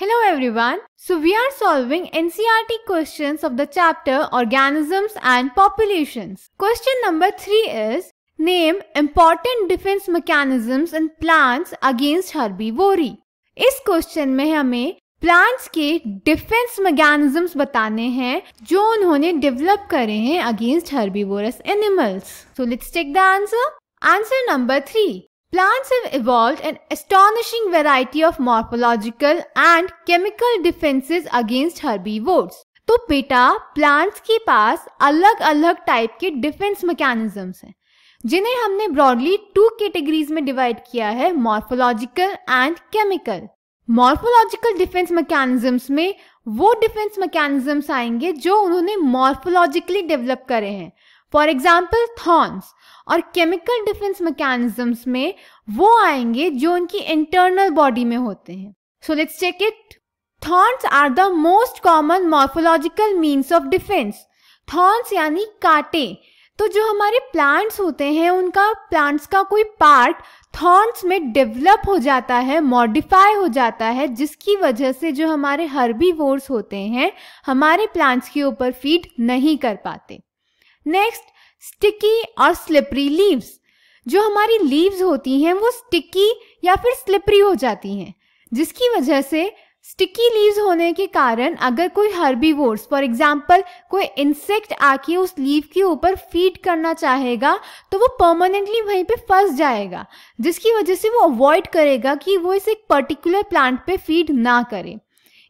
Hello everyone. So we are solving NCRT questions of the chapter Organisms and Populations. Question number 3 is Name important defense mechanisms in plants against herbivory. इस question में हमें plants के defence mechanism बताने हैं जो उन्होंने develop करे हैं against herbivorous animals so let's take the answer answer number three Plants have evolved an astonishing variety of morphological and chemical defenses against herbivores. तो बेटा प्लांट्स के पास अलग अलग टाइप के डिफेंस मैकेनिज्म्स हैं जिन्हें हमने ब्रॉडली टू कैटेगरीज में डिवाइड किया है morphological and chemical morphological defence mechanisms में वो डिफेंस मैकेनिज्म्स आएंगे जो उन्होंने मॉर्फोलॉजिकली डेवलप करे हैं फॉर एग्जाम्पल थॉर्न्स और केमिकल डिफेंस मैकेनिज्म्स में वो आएंगे जो उनकी इंटरनल बॉडी में होते हैं so let's check it thorns are the most common morphological means of defence thorns यानी कांटे तो जो हमारे प्लांट्स होते हैं उनका प्लांट्स का कोई पार्ट थॉर्न्स में डेवलप हो जाता है मॉडिफाई हो जाता है जिसकी वजह से जो हमारे वोर्स होते हैं हमारे प्लांट्स के ऊपर फीड नहीं कर पाते नेक्स्ट स्टिकी और स्लिपरी लीव्स जो हमारी लीव्स होती हैं वो स्टिकी या फिर स्लिपरी हो जाती हैं जिसकी वजह से स्टिकी लीव्स होने के कारण अगर कोई हर्बीवोर्स फॉर एग्जाम्पल कोई इंसेक्ट आके उस लीव के ऊपर फीड करना चाहेगा तो वो परमानेंटली वहीं पे फंस जाएगा जिसकी वजह से वो अवॉइड करेगा कि वो इस एक पर्टिकुलर प्लांट पे फीड ना करे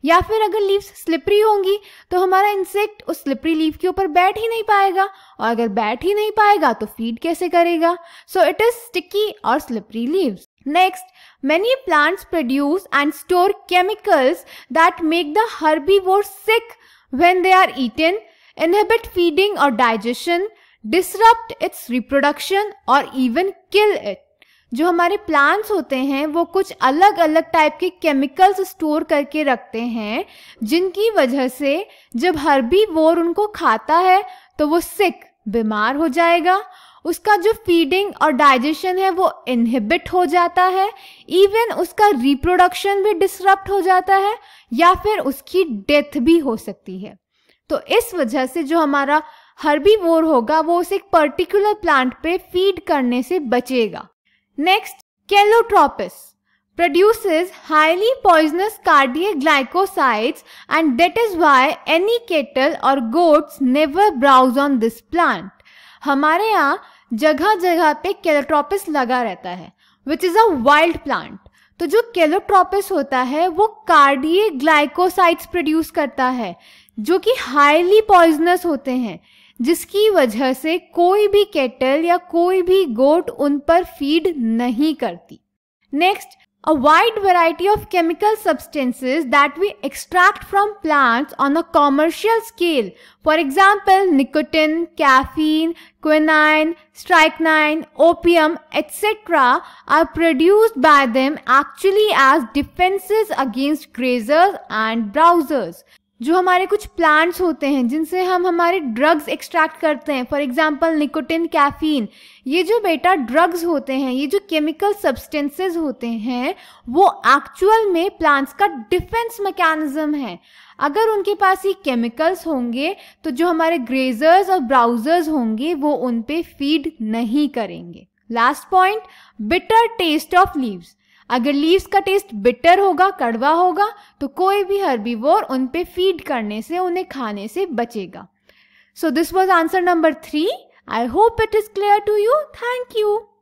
या फिर अगर लीव्स स्लिपरी होंगी तो हमारा इंसेक्ट उस स्लिपरी लीव के ऊपर बैठ ही नहीं पाएगा और अगर बैठ ही नहीं पाएगा तो फीड कैसे करेगा सो इट इज स्टिकी और slippery leaf next many plants produce and store chemicals that make the herbivore sick when they are eaten inhibit feeding और डाइजेशन डिसरप्ट इट्स रिप्रोडक्शन और इवन किल इट जो हमारे plants होते हैं वो कुछ अलग अलग टाइप के केमिकल्स स्टोर करके रखते हैं जिनकी वजह से जब हर्बी वोर उनको खाता है तो वो सिक बीमार हो जाएगा उसका जो फीडिंग और डाइजेशन है वो इनहिबिट हो जाता है इवन उसका रिप्रोडक्शन भी डिसरप्ट हो जाता है या फिर उसकी डेथ भी हो सकती है तो इस वजह से जो हमारा वोर होगा वो उस एक पर्टिकुलर प्लांट पे फीड करने से बचेगा Next, Calotropis produces highly poisonous cardiac glycosides and that is why any cattle or goats never browse on this plant. हमारे यहाँ जगह जगह पे कैलोट्रोपिस लगा रहता है which is a wild plant तो जो कैलोट्रोपिस होता है वो कार्डिए ग्लाइकोसाइड्स प्रोड्यूस करता है जो कि हाईली पॉइजनस होते हैं जिसकी वजह से कोई भी केटल या कोई भी गोट उन पर फीड नहीं करती next a wide variety of chemical substances that we extract from plants on a commercial scale. For example, nicotine, caffeine, quinine, strychnine, opium, etc. are produced by them actually as defenses against grazers and browsers. जो हमारे कुछ plants होते हैं जिनसे हम हमारे drugs extract करते हैं फॉर एग्जांपल निकोटिन कैफीन ये जो बेटा ड्रग्स होते हैं ये जो केमिकल सब्सटेंसेस होते हैं वो एक्चुअल में प्लांट्स का डिफेंस मैकेनिज्म है अगर उनके पास ये केमिकल्स होंगे तो जो हमारे ग्रेजर्स और ब्राउजर्स होंगे वो उन फीड नहीं करेंगे last point bitter taste of leaves अगर लीव्स का टेस्ट बिटर होगा कड़वा होगा तो कोई भी हर्बीवोर उन पे फीड करने से उन्हें खाने से बचेगा so this was answer number three I hope it is clear to you thank you